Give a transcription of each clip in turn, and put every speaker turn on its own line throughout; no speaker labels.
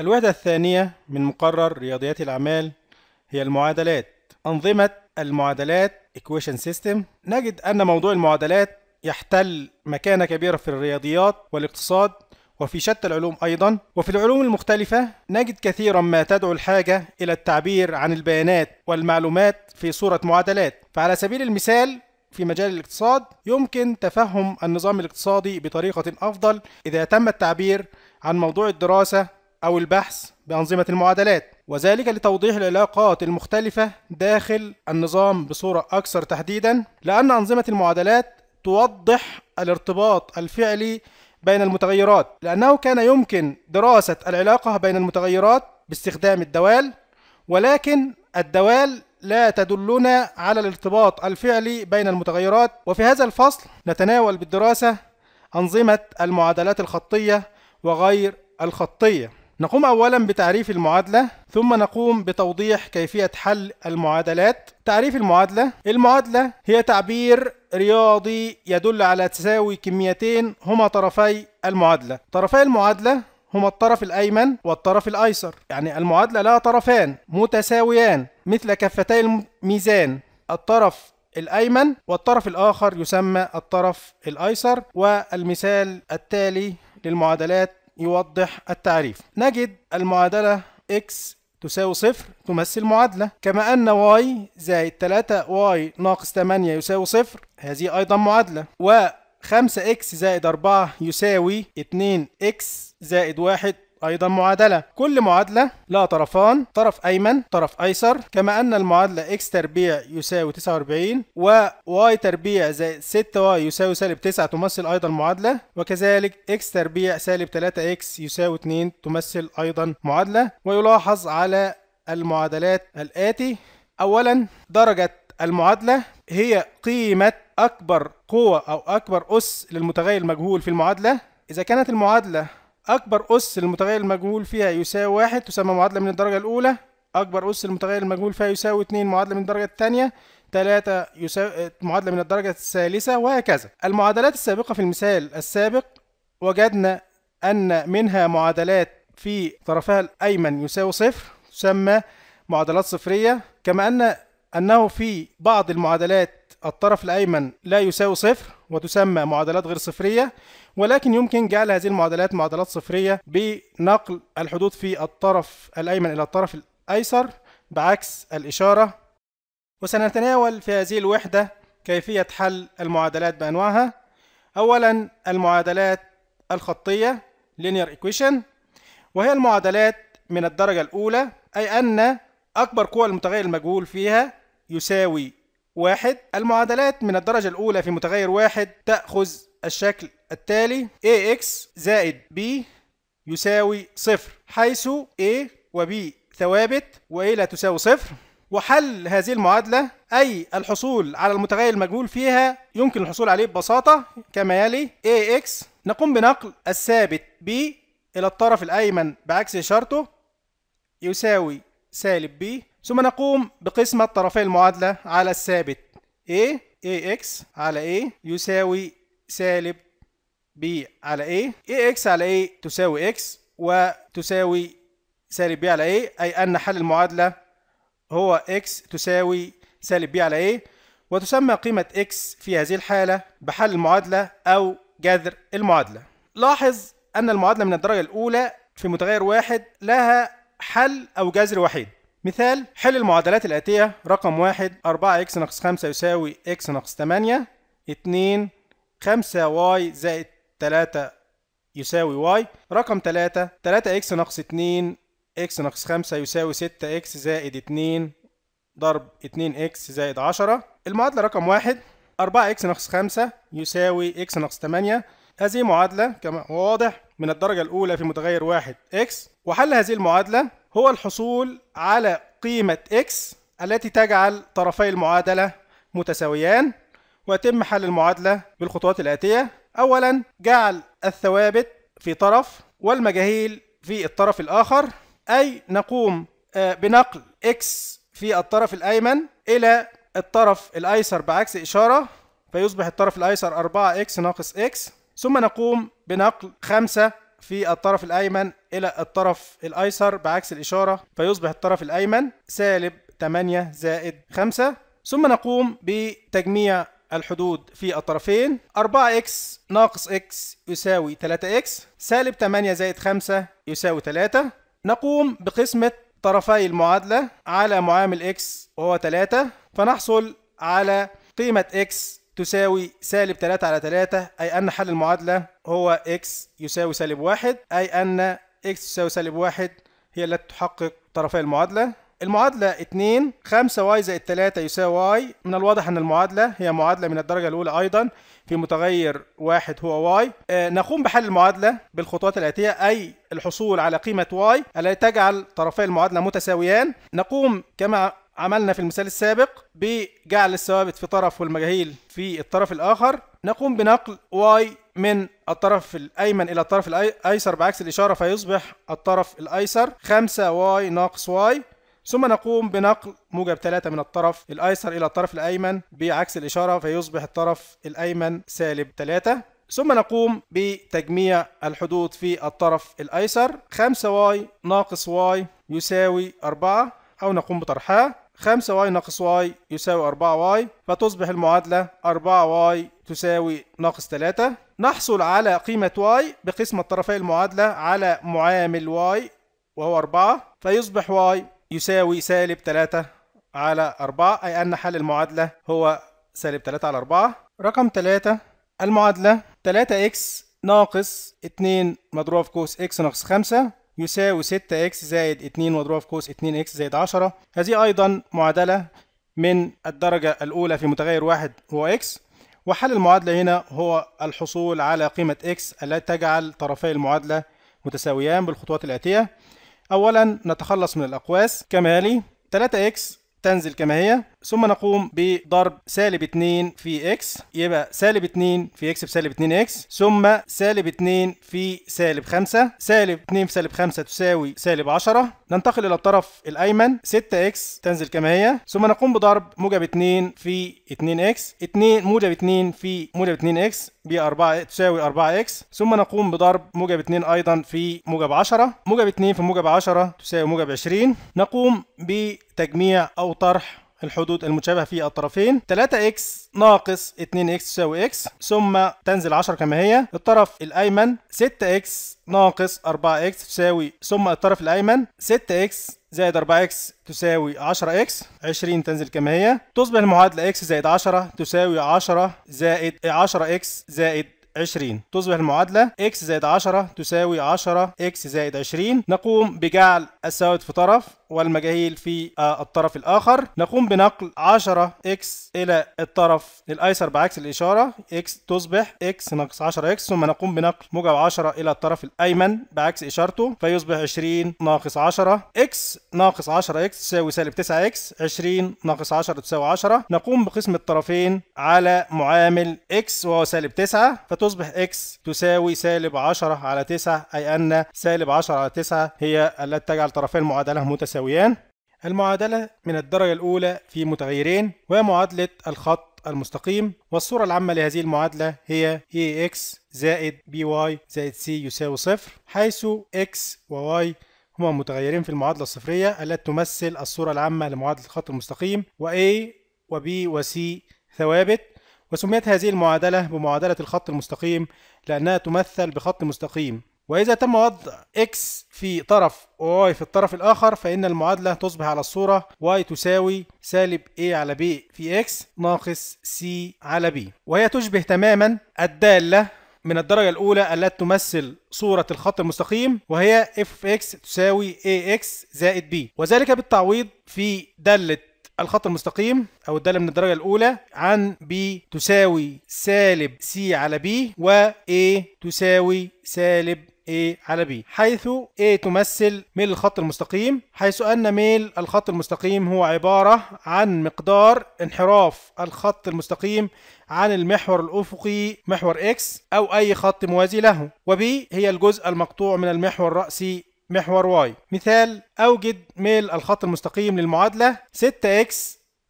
الوحدة الثانية من مقرر رياضيات الأعمال هي المعادلات أنظمة المعادلات equation system نجد أن موضوع المعادلات يحتل مكانة كبيرة في الرياضيات والاقتصاد وفي شتى العلوم أيضا وفي العلوم المختلفة نجد كثيرا ما تدعو الحاجة إلى التعبير عن البيانات والمعلومات في صورة معادلات فعلى سبيل المثال في مجال الاقتصاد يمكن تفهم النظام الاقتصادي بطريقة أفضل إذا تم التعبير عن موضوع الدراسة أو البحث بأنظمة المعادلات وذلك لتوضيح العلاقات المختلفة داخل النظام بصورة أكثر تحديدا لأن أنظمة المعادلات توضح الارتباط الفعلي بين المتغيرات لأنه كان يمكن دراسة العلاقة بين المتغيرات باستخدام الدوال ولكن الدوال لا تدلنا على الارتباط الفعلي بين المتغيرات وفي هذا الفصل نتناول بالدراسة أنظمة المعادلات الخطية وغير الخطية نقوم أولا بتعريف المعادلة ثم نقوم بتوضيح كيفية حل المعادلات تعريف المعادلة المعادلة هي تعبير رياضي يدل على تساوي كميتين هما طرفي المعادلة طرفي المعادلة هما الطرف الأيمن والطرف الأيسر يعني المعادلة لها طرفان متساويان مثل كفتي الميزان الطرف الأيمن والطرف الآخر يسمى الطرف الأيسر والمثال التالي للمعادلات يوضح التعريف نجد المعادلة x تساوي صفر تمثل معادلة كما أن y زائد 3y ناقص 8 يساوي صفر هذه أيضا معادلة و 5x زائد 4 يساوي 2x زائد 1 أيضا معادلة كل معادلة لها طرفان طرف أيمن طرف أيسر كما أن المعادلة x تربيع يساوي 49 و y تربيع زائد 6y يساوي سالب 9 تمثل أيضا معادلة وكذلك x تربيع سالب 3x يساوي 2 تمثل أيضا معادلة ويلاحظ على المعادلات الآتي أولا درجة المعادلة هي قيمة أكبر قوة أو أكبر أس للمتغير المجهول في المعادلة إذا كانت المعادلة أكبر أس المتغير المجهول فيها يساوي واحد تسمى معادلة من الدرجة الأولى أكبر أس المتغير المجهول فيها يساوي اتنين معادلة من الدرجة الثانية تلاتة يساوي آه، معادلة من الدرجة الثالثة وهكذا المعادلات السابقة في المثال السابق وجدنا أن منها معادلات في طرفها الأيمن يساوي صفر تسمى معادلات صفرية كما أن أنه في بعض المعادلات الطرف الأيمن لا يساوي صفر وتسمى معادلات غير صفرية ولكن يمكن جعل هذه المعادلات معادلات صفرية بنقل الحدود في الطرف الأيمن إلى الطرف الأيسر بعكس الإشارة وسنتناول في هذه الوحدة كيفية حل المعادلات بأنواعها أولا المعادلات الخطية linear equation وهي المعادلات من الدرجة الأولى أي أن أكبر قوة المتغير المجهول فيها يساوي واحد المعادلات من الدرجة الأولى في متغير واحد تأخذ الشكل التالي ax زائد b يساوي صفر حيث a وb ثوابت و a لا تساوي صفر وحل هذه المعادلة أي الحصول على المتغير المجهول فيها يمكن الحصول عليه ببساطة كما يلي ax نقوم بنقل الثابت b إلى الطرف الأيمن بعكس إشارته يساوي سالب b ثم نقوم بقسمة طرفي المعادلة على الثابت A AX على A يساوي سالب B على A AX على A تساوي X وتساوي سالب B على A أي أن حل المعادلة هو X تساوي سالب B على A وتسمى قيمة X في هذه الحالة بحل المعادلة أو جذر المعادلة لاحظ أن المعادلة من الدرجة الأولى في متغير واحد لها حل أو جذر وحيد مثال حل المعادلات الآتية رقم واحد 4x ناقص خمسة يساوي x ناقص تمانية 2 5y زائد تلاتة يساوي y رقم تلاتة 3x ناقص اتنين x ناقص خمسة يساوي 6x زائد اتنين ضرب اتنين x زائد عشرة المعادلة رقم واحد 4x ناقص خمسة يساوي x ناقص تمانية هذه معادلة كما هو واضح من الدرجة الأولى في متغير واحد x وحل هذه المعادلة هو الحصول على قيمة x التي تجعل طرفي المعادلة متساويان ويتم حل المعادلة بالخطوات الآتية أولا جعل الثوابت في طرف والمجاهيل في الطرف الآخر أي نقوم آه، بنقل x في الطرف الأيمن إلى الطرف الأيسر بعكس إشارة فيصبح الطرف الأيسر 4x ناقص x ثم نقوم بنقل 5 في الطرف الأيمن إلى الطرف الأيسر بعكس الإشارة فيصبح الطرف الأيمن سالب 8 زائد 5 ثم نقوم بتجميع الحدود في الطرفين 4x ناقص x يساوي 3x سالب 8 زائد 5 يساوي 3 نقوم بقسمة طرفي المعادلة على معامل x وهو 3 فنحصل على قيمة x تساوي سالب 3 على 3 أي أن حل المعادلة هو x يساوي سالب واحد أي أن x تساوي سالب واحد هي التي تحقق طرفي المعادلة المعادلة 2 5 y زائد 3 يساوي y من الواضح أن المعادلة هي معادلة من الدرجة الأولى أيضا في متغير واحد هو y آه، نقوم بحل المعادلة بالخطوات الآتية أي الحصول على قيمة y التي تجعل طرفي المعادلة متساويان نقوم كما عملنا في المثال السابق بجعل الثوابت في طرف والمجاهيل في الطرف الآخر نقوم بنقل y من الطرف الأيمن إلى الطرف الأيسر بعكس الإشارة فيصبح الطرف الأيسر 5y ناقص y ثم نقوم بنقل موجب 3 من الطرف الأيسر إلى الطرف الأيمن بعكس الإشارة فيصبح الطرف الأيمن سالب 3 ثم نقوم بتجميع الحدود في الطرف الأيسر 5y ناقص y يساوي 4 أو نقوم بطرحها 5y ناقص y يساوي 4y فتصبح المعادلة 4y تساوي ناقص 3 نحصل على قيمة y بقسم طرفي المعادلة على معامل y وهو 4 فيصبح y يساوي سالب 3 على 4 أي أن حل المعادلة هو سالب 3 على 4 رقم 3 المعادلة 3x ناقص 2 مضروب في كوس x ناقص 5 يساوي 6x زائد 2 مضروبة في قوس 2x زائد 10 هذه أيضا معادلة من الدرجة الأولى في متغير واحد هو x وحل المعادلة هنا هو الحصول على قيمة x التي تجعل طرفي المعادلة متساويان بالخطوات الآتية أولا نتخلص من الأقواس كما يلي 3x تنزل كما هي ثم نقوم بضرب سالب 2 في x يبقى سالب 2 في x بسالب 2 x ثم سالب 2 في سالب 5 سالب 2 في سالب 5 تساوي سالب 10 ننتقل الى الطرف الايمن 6 x تنزل كما هي ثم نقوم بضرب موجب 2 في 2 x 2 موجب 2 في موجب 2 x ب 4 تساوي 4 x ثم نقوم بضرب موجب 2 ايضا في موجب 10 موجب 2 في موجب 10 تساوي موجب 20 نقوم ب تجميع أو طرح الحدود المتشابهة في الطرفين 3x ناقص 2x تساوي x ثم تنزل 10 كما هي الطرف الأيمن 6x ناقص 4x تساوي ثم الطرف الأيمن 6x زائد 4x تساوي 10x 20 تنزل كما هي تصبح المعادلة x زائد 10 تساوي 10 زائد 10x زائد 20 تصبح المعادلة x زائد 10 تساوي 10 x زائد 20 نقوم بجعل الثوابت في طرف والمجاهيل في آه، الطرف الآخر نقوم بنقل 10 x إلى الطرف الأيسر بعكس الإشارة x تصبح x ناقص 10 x ثم نقوم بنقل موجب 10 إلى الطرف الأيمن بعكس إشارته فيصبح 20 ناقص 10 x ناقص 10 x تساوي سالب 9 x 20 ناقص 10 تساوي 10 نقوم بقسم الطرفين على معامل x وهو سالب 9 فتصبح x تساوي سالب 10 على 9 أي أن سالب 10 على 9 هي التي تجعل طرفي المعادلة متساويين يساويان المعادلة من الدرجة الأولى في متغيرين ومعادلة الخط المستقيم والصورة العامة لهذه المعادلة هي ax e زائد by زائد c يساوي صفر حيث x و y هما متغيرين في المعادلة الصفرية التي تمثل الصورة العامة لمعادلة الخط المستقيم وa وb وc ثوابت وسميت هذه المعادلة بمعادلة الخط المستقيم لأنها تمثل بخط مستقيم وإذا تم وضع x في طرف وy في الطرف الآخر فإن المعادلة تصبح على الصورة y تساوي سالب a على b في x ناقص c على b وهي تشبه تماما الدالة من الدرجة الأولى التي تمثل صورة الخط المستقيم وهي f x تساوي ax زائد b وذلك بالتعويض في دالة الخط المستقيم او الداله من الدرجه الاولى عن b تساوي سالب c على b و a تساوي سالب A إيه على B حيث A إيه تمثل ميل الخط المستقيم حيث أن ميل الخط المستقيم هو عبارة عن مقدار انحراف الخط المستقيم عن المحور الأفقي محور X أو أي خط موازي له وB هي الجزء المقطوع من المحور الرأسي محور Y مثال أوجد ميل الخط المستقيم للمعادلة 6X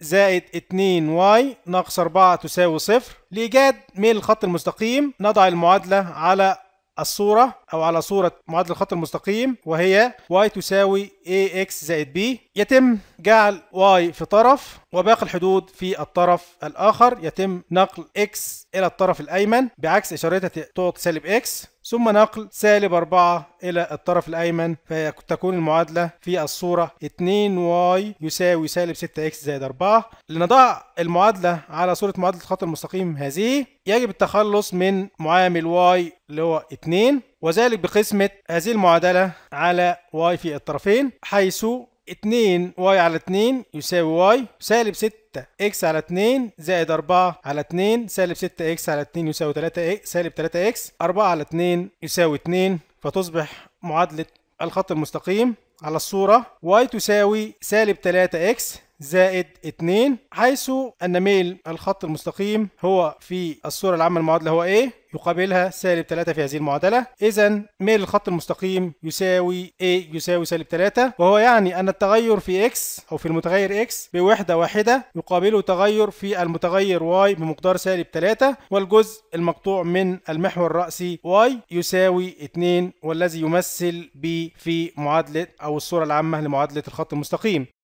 زائد 2y ناقص 4 تساوي صفر لإيجاد ميل الخط المستقيم نضع المعادلة على الصورة أو على صورة معادلة الخط المستقيم وهي y تساوي ax زائد b يتم جعل y في طرف وباقي الحدود في الطرف الآخر يتم نقل x إلى الطرف الأيمن بعكس إشارتها تعطي سالب x ثم نقل سالب 4 إلى الطرف الأيمن فتكون المعادلة في الصورة 2y يساوي سالب 6x زائد 4 لنضع المعادلة على صورة معادلة الخط المستقيم هذه يجب التخلص من معامل y اللي هو 2 وذلك بقسمة هذه المعادلة على y في الطرفين حيث 2 واي على 2 يساوي واي سالب 6 اكس على 2 زائد 4 على 2 سالب 6 اكس على 2 يساوي 3 سالب 3 اكس 4 على 2 يساوي 2 فتصبح معادلة الخط المستقيم على الصورة y تساوي سالب 3 x زائد 2 حيث أن ميل الخط المستقيم هو في الصورة العامة المعادلة هو A يقابلها سالب 3 في هذه المعادلة إذا ميل الخط المستقيم يساوي A يساوي سالب 3 وهو يعني أن التغير في X أو في المتغير X بوحدة واحدة يقابله تغير في المتغير Y بمقدار سالب 3 والجزء المقطوع من المحور الرأسي Y يساوي 2 والذي يمثل B في معادلة أو الصورة العامة لمعادلة الخط المستقيم